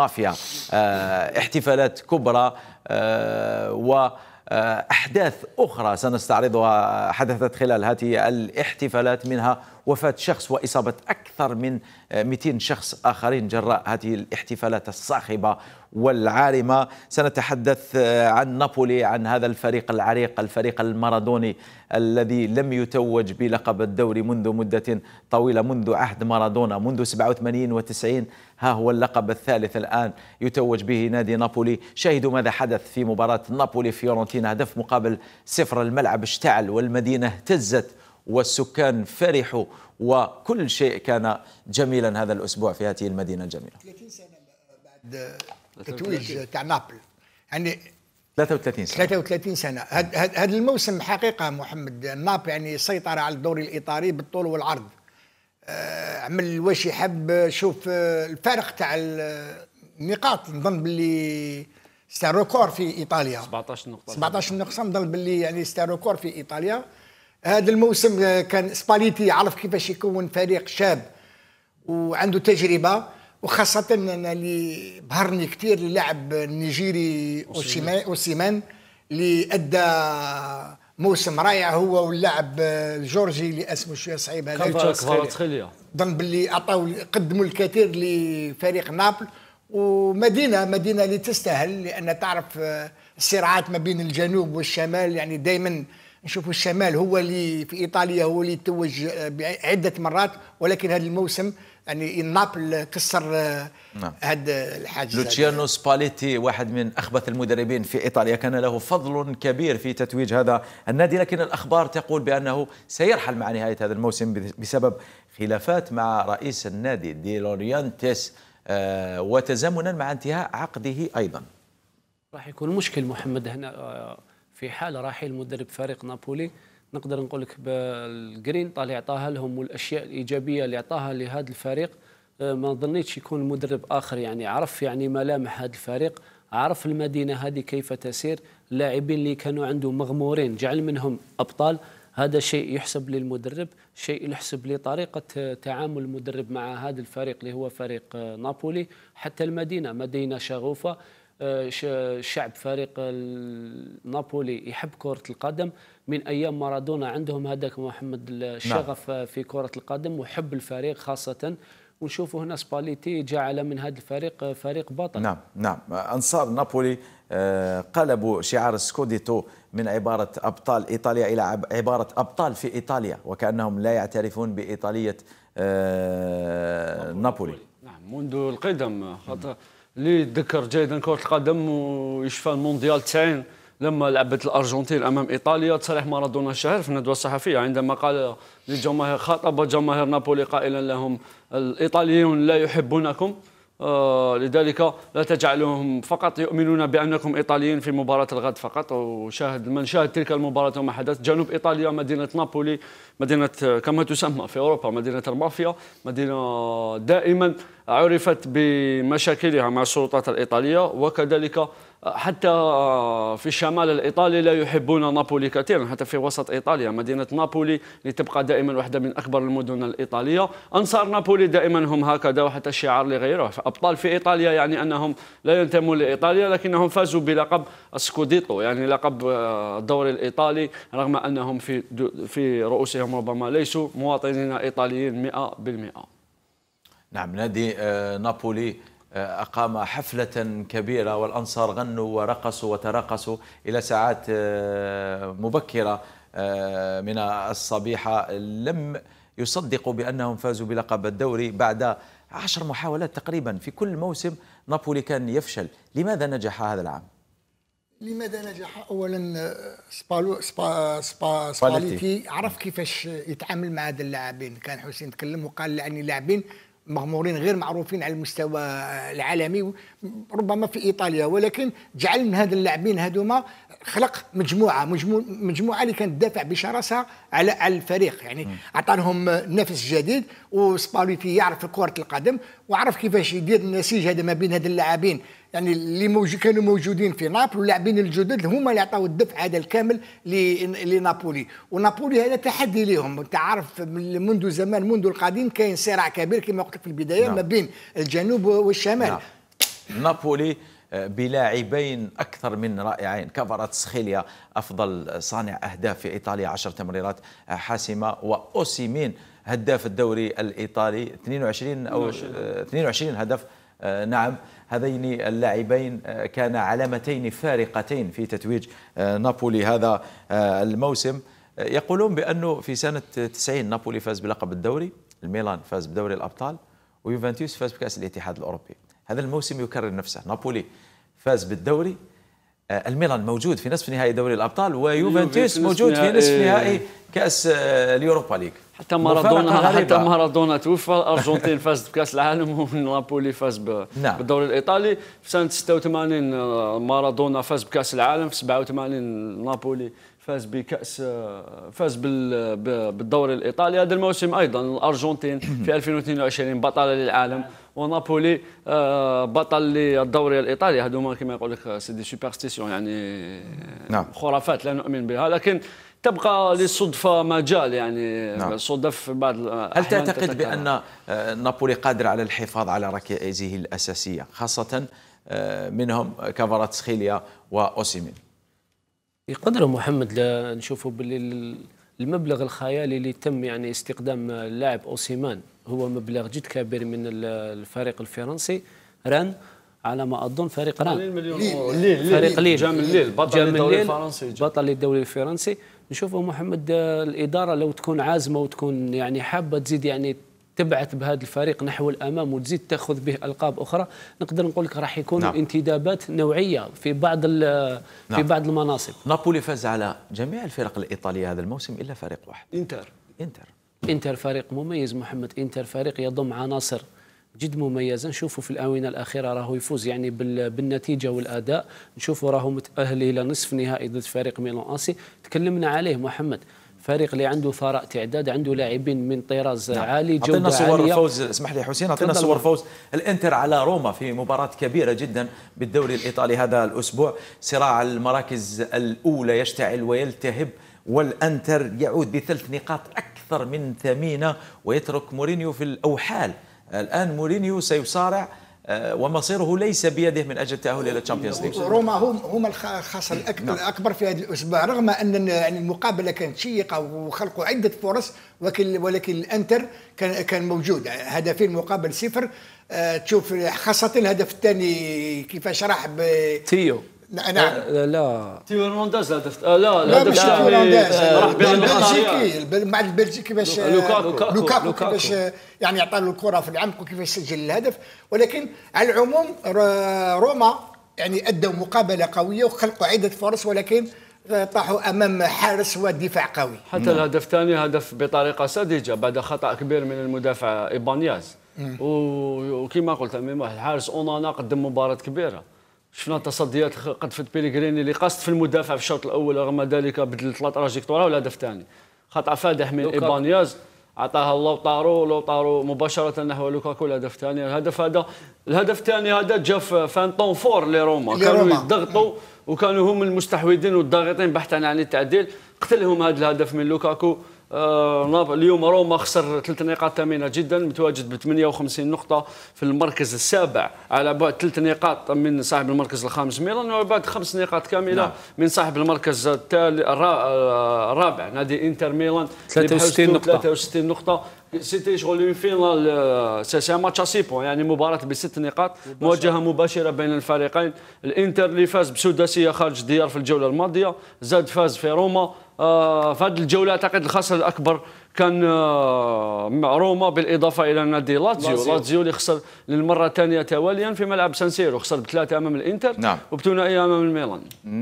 مافيا آه، احتفالات كبرى آه، و أحداث أخرى سنستعرضها حدثت خلال هذه الاحتفالات منها وفاة شخص وإصابة أكثر من 200 آه، شخص آخرين جراء هذه الاحتفالات الصاخبة والعارمة سنتحدث آه، عن نابولي عن هذا الفريق العريق الفريق المارادوني الذي لم يتوج بلقب الدوري منذ مدة طويلة منذ عهد مارادونا منذ 87 و90 ها هو اللقب الثالث الآن يتوج به نادي نابولي شاهدوا ماذا حدث في مباراة نابولي فيورنتينا هدف مقابل صفر الملعب اشتعل والمدينة اهتزت والسكان فرحوا وكل شيء كان جميلا هذا الأسبوع في هذه المدينة الجميلة 30 سنة بعد تتويج تاع نابل يعني 33 سنه 33 سنه هذا الموسم حقيقه محمد ناب يعني سيطر على الدوري الايطالي بالطول والعرض آه، عمل واش يحب شوف آه، الفارق تاع النقاط نظن باللي ستا في ايطاليا 17 نقطه 17 نقطه نظن باللي يعني ستا في ايطاليا هذا الموسم آه، كان سباليتي يعرف كيفاش يكون فريق شاب وعنده تجربه وخاصه انا اللي بهرني كثير اللاعب النيجيري اوسيمان اللي ادى موسم رائع هو واللاعب آه، الجورجي اللي اسمه شويه صعيب هذا ظن باللي عطاو قدموا الكثير لفريق نابل ومدينه مدينه اللي تستاهل لان تعرف آه، الصراعات ما بين الجنوب والشمال يعني دائما نشوفوا الشمال هو اللي في ايطاليا هو اللي توج آه، عده مرات ولكن هذا الموسم يعني نابل كسر آه، نعم. هذا الحاجز لوتشيانو سباليتي واحد من اخبث المدربين في ايطاليا كان له فضل كبير في تتويج هذا النادي لكن الاخبار تقول بانه سيرحل مع نهايه هذا الموسم بسبب خلافات مع رئيس النادي ديلوريانتيس آه، وتزامنا مع انتهاء عقده ايضا راح يكون مشكل محمد هنا في حال رحيل مدرب فريق نابولي نقدر نقول لك بالجرين طالع عطاها لهم والاشياء الايجابيه اللي عطاها لهذا الفريق آه، ما ظنيتش يكون مدرب اخر يعني عرف يعني ملامح هذا الفريق عرف المدينه هذه كيف تسير اللاعبين اللي كانوا عنده مغمورين جعل منهم ابطال هذا شيء يحسب للمدرب شيء يحسب لطريقة تعامل المدرب مع هذا الفريق اللي هو فريق آه، نابولي حتى المدينة مدينة شغوفة آه، شعب فريق نابولي يحب كرة القدم من أيام مارادونا عندهم هذاك محمد الشغف نعم. آه، في كرة القدم وحب الفريق خاصة ونشوفوا هنا سباليتي جعل من هذا الفريق آه، فريق بطل نعم نعم أنصار نابولي قلبوا شعار سكوديتو من عبارة أبطال إيطاليا إلى عبارة أبطال في إيطاليا وكأنهم لا يعترفون بإيطالية نابولي نعم منذ القدم خاطر اللي يتذكر جيدا كره القدم ويشفى المونديال 90 لما لعبت الارجنتين امام ايطاليا تصريح مارادونا الشهير في الندوه الصحفيه عندما قال للجماهير خاطب جماهير نابولي قائلا لهم الايطاليون لا يحبونكم آه لذلك لا تجعلهم فقط يؤمنون بانكم ايطاليين في مباراه الغد فقط وشاهد من شاهد تلك المباراه وما حدث جنوب ايطاليا مدينه نابولي مدينه كما تسمى في اوروبا مدينه المافيا مدينه دائما عرفت بمشاكلها مع السلطات الإيطالية وكذلك حتى في الشمال الإيطالي لا يحبون نابولي كثيرا حتى في وسط إيطاليا مدينة نابولي لتبقى دائما واحدة من أكبر المدن الإيطالية أنصار نابولي دائما هم هكذا وحتى الشعار لغيره أبطال في إيطاليا يعني أنهم لا ينتمون لإيطاليا لكنهم فازوا بلقب السكوديتو يعني لقب الدوري الإيطالي رغم أنهم في, في رؤوسهم ربما ليسوا مواطنين إيطاليين 100% نعم نادي آه، نابولي آه، أقام حفلة كبيرة والأنصار غنوا ورقصوا وترقصوا إلى ساعات آه، مبكرة من الصبيحة لم يصدقوا بأنهم فازوا بلقب الدوري بعد عشر محاولات تقريبا في كل موسم نابولي كان يفشل لماذا نجح هذا العام؟ لماذا نجح اولا سبالو سبا سبا سباليتي عرف كيفاش يتعامل مع هذا اللاعبين كان حسين تكلم وقال يعني اللاعبين مغمورين غير معروفين على المستوى العالمي ربما في ايطاليا ولكن جعل من هذا اللاعبين هذوما خلق مجموعه مجموعه اللي كانت تدافع بشراسه على على الفريق يعني عطى لهم نفس جديد وسباليتي يعرف كره القدم وعرف كيفاش يدير النسيج هذا ما بين هذ اللاعبين يعني اللي موجود كانوا موجودين في نابل واللاعبين الجدد هما اللي عطاو الدفع هذا الكامل لنابولي ونابولي هذا تحدي لهم انت عارف منذ زمان منذ القديم كاين صراع كبير كما قلت لك في البدايه نعم. ما بين الجنوب والشمال نعم. نابولي آه، بلاعبين أكثر من رائعين كفرات سخيليا أفضل صانع أهداف في إيطاليا 10 تمريرات آه، حاسمة وأوسيمين هداف الدوري الإيطالي 22 أو 22 آه، هدف آه، نعم هذين اللاعبين آه، كان علامتين فارقتين في تتويج آه، نابولي هذا الموسم يقولون بأنه في سنة 90 نابولي فاز بلقب الدوري الميلان فاز بدوري الأبطال ويوفنتوس فاز بكأس الاتحاد الأوروبي هذا الموسم يكرر نفسه نابولي فاز بالدوري الميلان موجود في نصف نهائي دوري الأبطال ويوفنتوس موجود في نصف نهائي كأس اليوروبا ليج حتى مارادونا حتى مارادونا توفى الارجنتين فازت بكاس العالم ونابولي فاز بالدوري الايطالي في سنه 86 مارادونا فاز بكاس العالم في 87 نابولي فاز بكاس فاز بالدوري الايطالي هذا الموسم ايضا الارجنتين في 2022 بطله للعالم ونابولي بطل للدوري الايطالي هذوما كما يقول لك سي دي سوبرستيسيون يعني نعم. خرافات لا نؤمن بها لكن تبقى للصدفه مجال يعني نعم. صدف بعض هل تعتقد بان آه، نابولي قادر على الحفاظ على ركائزه الاساسيه خاصه آه، منهم كفرات سخيليا واوسيمين يقدر محمد نشوفوا باللي المبلغ الخيالي اللي تم يعني استخدام اللاعب اوسيمان هو مبلغ جد كبير من الفريق الفرنسي ران على ما اظن فريق ران فريق ليل جام ليل بطل الدوري الفرنسي بطل الدوري الفرنسي نشوف محمد آه، الاداره لو تكون عازمه وتكون يعني حابه تزيد يعني تبعث بهذا الفريق نحو الامام وتزيد تاخذ به القاب اخرى نقدر نقول لك راح يكون نعم. انتدابات نوعيه في بعض آه، نعم. في بعض المناصب نابولي فاز على جميع الفرق الايطاليه هذا الموسم الا فريق واحد انتر انتر انتر فريق مميز محمد انتر فريق يضم عناصر جد مميزه نشوفوا في الاونه الاخيره راهو يفوز يعني بالنتيجه والاداء نشوفوا راهو متاهل الى نصف نهائي ضد فريق ميلان اسي تكلمنا عليه محمد فريق اللي عنده ثراء تعداد عنده لاعبين من طراز نعم. عالي جوده عطينا صور عالية. فوز اسمح لي حسين اعطينا صور فوز الانتر على روما في مباراه كبيره جدا بالدوري الايطالي هذا الاسبوع صراع المراكز الاولى يشتعل ويلتهب والانتر يعود بثلث نقاط اكثر من ثمينه ويترك مورينيو في الاوحال الان مورينيو سيصارع آه، ومصيره ليس بيده من اجل التاهل الى الشامبيونز ليج روما هم هم الخاسر نعم. الاكبر في هذا الاسبوع رغم ان يعني المقابله كانت شيقه وخلقوا عده فرص ولكن ولكن الانتر كان كان موجود هدفين مقابل صفر آه، تشوف خاصه الهدف الثاني كيفاش راح ب نعم لا تيورنانديز هدفت آه، لا لا لا مش تيورنانديز البلجيكي آه، إيه، مع البلجيكي باش لوكاكو لوكاكو كيفاش يعني عطى له الكره في العمق وكيفاش سجل الهدف ولكن على العموم روما يعني ادوا مقابله قويه وخلقوا عده فرص ولكن طاحوا امام حارس ودفاع قوي حتى نعم. الهدف الثاني هدف بطريقه ساذجه بعد خطا كبير من المدافع ايبانياز وكما قلت الحارس اونانا قدم مباراه كبيره شفنا تصديات قذفة بيليغريني اللي قاصت في المدافع في الشوط الاول رغم ذلك بدل ثلاث تراجيكتورا ولا هدف ثاني خطا فادح من ايبانياز عطاها طارو لو طارو مباشره نحو لوكاكو الهدف الثاني الهدف هذا الهدف الثاني هذا جا في فان طون فور لروما كانوا يضغطوا وكانوا هم المستحوذين والضاغطين بحثا عن التعديل قتلهم هذا الهدف من لوكاكو آه اليوم روما خسر ثلاث نقاط ثمينه جدا متواجد ب 58 نقطه في المركز السابع على بعد ثلاث نقاط من صاحب المركز الخامس ميلان وعلى بعد خمس نقاط كامله نعم. من صاحب المركز آه، الرابع نادي انتر ميلان 63 نقطه 63 نقطه سيتي شغل اون فينال سي ماتش سي بوان يعني مباراه بست نقاط مواجهه مباشره بين الفريقين الانتر اللي فاز بسداسيه خارج الديار في الجوله الماضيه زاد فاز في روما آه، في هذه الجوله اعتقد الخسر الاكبر كان آه، مع روما بالاضافه الى نادي لاتزيو لاتزيو اللي خسر للمره الثانيه تواليا في ملعب سانسيرو خسر بثلاثه امام الانتر نعم. وبثنائيه امام الميلان